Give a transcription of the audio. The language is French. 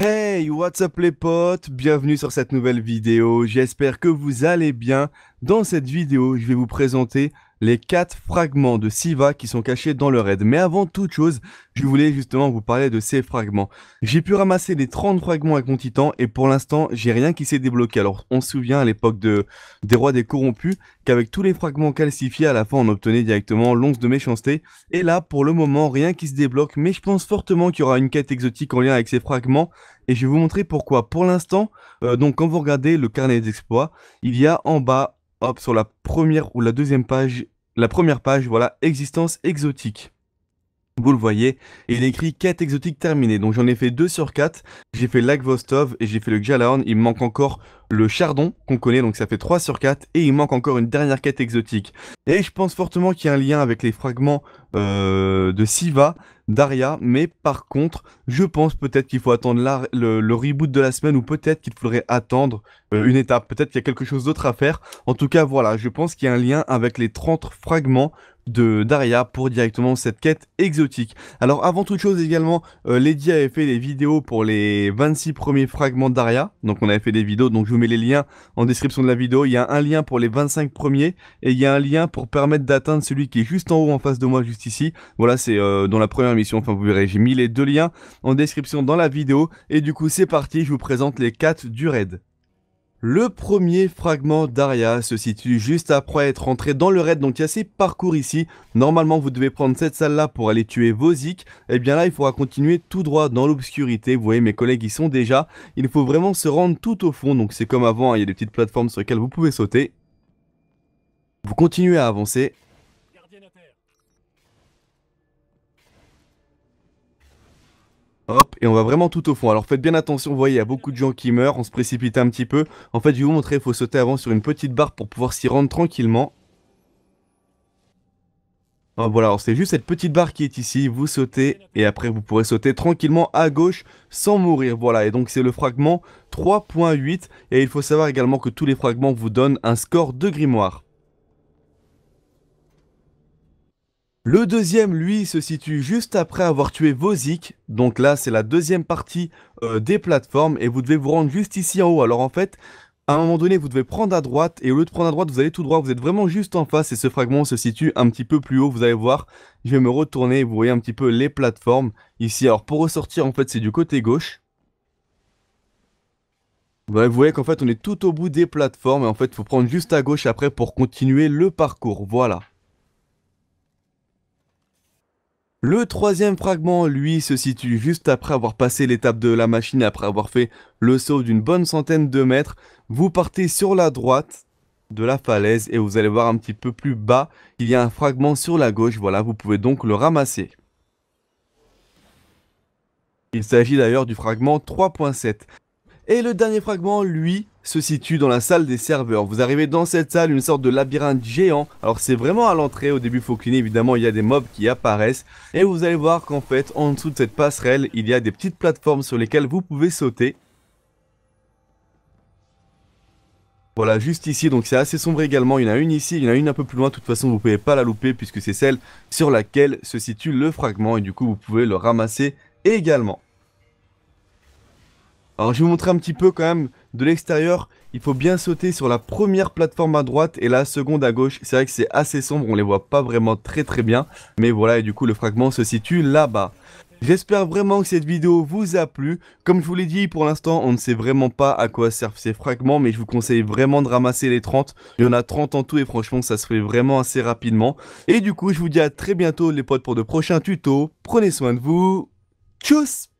Hey, what's up les potes Bienvenue sur cette nouvelle vidéo, j'espère que vous allez bien. Dans cette vidéo, je vais vous présenter les quatre fragments de Siva qui sont cachés dans le raid. Mais avant toute chose, je voulais justement vous parler de ces fragments. J'ai pu ramasser les 30 fragments avec mon titan et pour l'instant, j'ai rien qui s'est débloqué. Alors, on se souvient à l'époque de, des rois des corrompus qu'avec tous les fragments calcifiés, à la fin, on obtenait directement l'once de méchanceté. Et là, pour le moment, rien qui se débloque, mais je pense fortement qu'il y aura une quête exotique en lien avec ces fragments et je vais vous montrer pourquoi. Pour l'instant, euh, donc quand vous regardez le carnet d'exploits. il y a en bas hop, sur la première ou la deuxième page la première page, voilà, existence exotique. Vous le voyez, et il écrit quête exotique terminée. Donc j'en ai fait 2 sur 4. J'ai fait l'Agvostov et j'ai fait le Gjalaorn. Il manque encore le Chardon qu'on connaît, donc ça fait 3 sur 4. Et il manque encore une dernière quête exotique. Et je pense fortement qu'il y a un lien avec les fragments euh, de Siva, Daria. Mais par contre, je pense peut-être qu'il faut attendre le, reboot de la semaine ou peut-être qu'il faudrait attendre euh, une étape. Peut-être qu'il y a quelque chose d'autre à faire. En tout cas, voilà, je pense qu'il y a un lien avec les 30 fragments de Daria pour directement cette quête exotique. Alors avant toute chose également, euh, Lady avait fait des vidéos pour les 26 premiers fragments d'Aria. Donc on avait fait des vidéos, donc je vous mets les liens en description de la vidéo. Il y a un lien pour les 25 premiers et il y a un lien pour permettre d'atteindre celui qui est juste en haut en face de moi, juste ici. Voilà, c'est euh, dans la première mission, enfin vous verrez, j'ai mis les deux liens en description dans la vidéo. Et du coup c'est parti, je vous présente les 4 du raid. Le premier fragment d'Aria se situe juste après être entré dans le raid, donc il y a ces parcours ici. Normalement, vous devez prendre cette salle-là pour aller tuer Vozik. Et eh bien là, il faudra continuer tout droit dans l'obscurité. Vous voyez, mes collègues y sont déjà. Il faut vraiment se rendre tout au fond, donc c'est comme avant, hein. il y a des petites plateformes sur lesquelles vous pouvez sauter. Vous continuez à avancer Hop, et on va vraiment tout au fond. Alors faites bien attention, vous voyez, il y a beaucoup de gens qui meurent, on se précipite un petit peu. En fait, je vais vous montrer, il faut sauter avant sur une petite barre pour pouvoir s'y rendre tranquillement. Ah, voilà, c'est juste cette petite barre qui est ici, vous sautez, et après vous pourrez sauter tranquillement à gauche sans mourir. Voilà, et donc c'est le fragment 3.8, et il faut savoir également que tous les fragments vous donnent un score de grimoire. Le deuxième, lui, se situe juste après avoir tué Vozik. Donc là, c'est la deuxième partie euh, des plateformes et vous devez vous rendre juste ici en haut. Alors en fait, à un moment donné, vous devez prendre à droite et au lieu de prendre à droite, vous allez tout droit. Vous êtes vraiment juste en face et ce fragment se situe un petit peu plus haut. Vous allez voir, je vais me retourner et vous voyez un petit peu les plateformes ici. Alors pour ressortir, en fait, c'est du côté gauche. vous voyez qu'en fait, on est tout au bout des plateformes et en fait, il faut prendre juste à gauche après pour continuer le parcours. Voilà. Le troisième fragment, lui, se situe juste après avoir passé l'étape de la machine, après avoir fait le saut d'une bonne centaine de mètres. Vous partez sur la droite de la falaise et vous allez voir un petit peu plus bas, qu'il y a un fragment sur la gauche, voilà, vous pouvez donc le ramasser. Il s'agit d'ailleurs du fragment 3.7. Et le dernier fragment, lui, se situe dans la salle des serveurs. Vous arrivez dans cette salle, une sorte de labyrinthe géant. Alors c'est vraiment à l'entrée, au début faut cleaner, évidemment il y a des mobs qui apparaissent. Et vous allez voir qu'en fait, en dessous de cette passerelle, il y a des petites plateformes sur lesquelles vous pouvez sauter. Voilà, juste ici, donc c'est assez sombre également. Il y en a une ici, il y en a une un peu plus loin. De toute façon, vous ne pouvez pas la louper puisque c'est celle sur laquelle se situe le fragment. Et du coup, vous pouvez le ramasser également. Alors je vais vous montrer un petit peu quand même de l'extérieur. Il faut bien sauter sur la première plateforme à droite et la seconde à gauche. C'est vrai que c'est assez sombre, on les voit pas vraiment très très bien. Mais voilà, et du coup le fragment se situe là-bas. J'espère vraiment que cette vidéo vous a plu. Comme je vous l'ai dit, pour l'instant, on ne sait vraiment pas à quoi servent ces fragments, mais je vous conseille vraiment de ramasser les 30. Il y en a 30 en tout et franchement, ça se fait vraiment assez rapidement. Et du coup, je vous dis à très bientôt les potes pour de prochains tutos. Prenez soin de vous. Tchuss